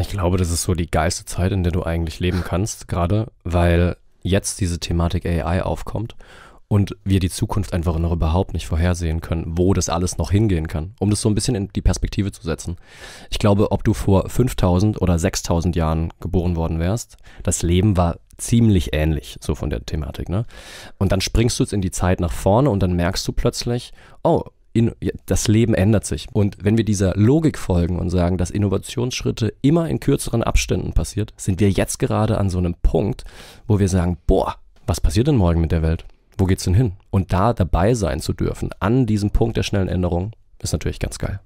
Ich glaube, das ist so die geilste Zeit, in der du eigentlich leben kannst, gerade weil jetzt diese Thematik AI aufkommt und wir die Zukunft einfach noch überhaupt nicht vorhersehen können, wo das alles noch hingehen kann, um das so ein bisschen in die Perspektive zu setzen. Ich glaube, ob du vor 5000 oder 6000 Jahren geboren worden wärst, das Leben war ziemlich ähnlich, so von der Thematik. Ne? Und dann springst du jetzt in die Zeit nach vorne und dann merkst du plötzlich, oh, in, das Leben ändert sich. Und wenn wir dieser Logik folgen und sagen, dass Innovationsschritte immer in kürzeren Abständen passiert, sind wir jetzt gerade an so einem Punkt, wo wir sagen, boah, was passiert denn morgen mit der Welt? Wo geht's denn hin? Und da dabei sein zu dürfen, an diesem Punkt der schnellen Änderung, ist natürlich ganz geil.